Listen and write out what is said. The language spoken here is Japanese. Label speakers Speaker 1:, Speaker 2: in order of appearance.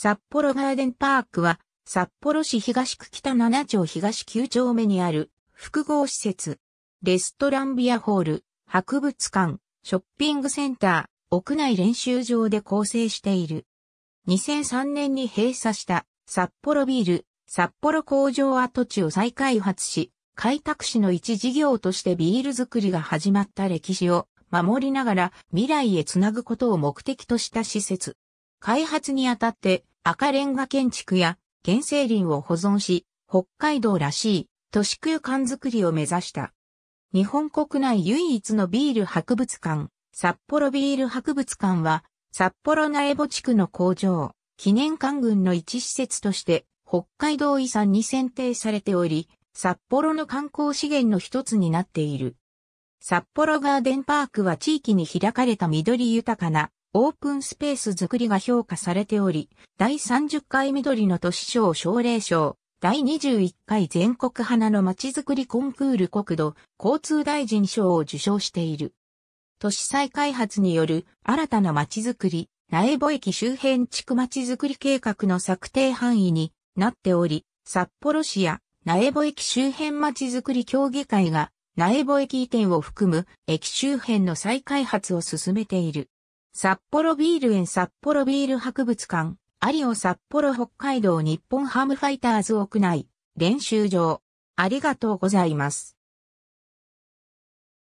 Speaker 1: 札幌ガーデンパークは、札幌市東区北7丁東9丁目にある複合施設、レストランビアホール、博物館、ショッピングセンター、屋内練習場で構成している。2003年に閉鎖した札幌ビール、札幌工場跡地を再開発し、開拓市の一事業としてビール作りが始まった歴史を守りながら未来へつなぐことを目的とした施設。開発にあたって赤レンガ建築や原生林を保存し、北海道らしい都市空間づくりを目指した。日本国内唯一のビール博物館、札幌ビール博物館は、札幌苗穂地区の工場、記念館群の一施設として、北海道遺産に選定されており、札幌の観光資源の一つになっている。札幌ガーデンパークは地域に開かれた緑豊かなオープンスペースづくりが評価されており、第30回緑の都市賞奨励賞、第21回全国花のまちづくりコンクール国土交通大臣賞を受賞している。都市再開発による新たなまちづくり、苗穂駅周辺地区まちづくり計画の策定範囲になっており、札幌市や苗穂駅周辺まちづくり協議会が苗穂駅移転を含む駅周辺の再開発を進めている。札幌ビール園札幌ビール博物館、アリオ札幌北海道日本ハムファイターズ屋内、練習場。あり
Speaker 2: がとうございます。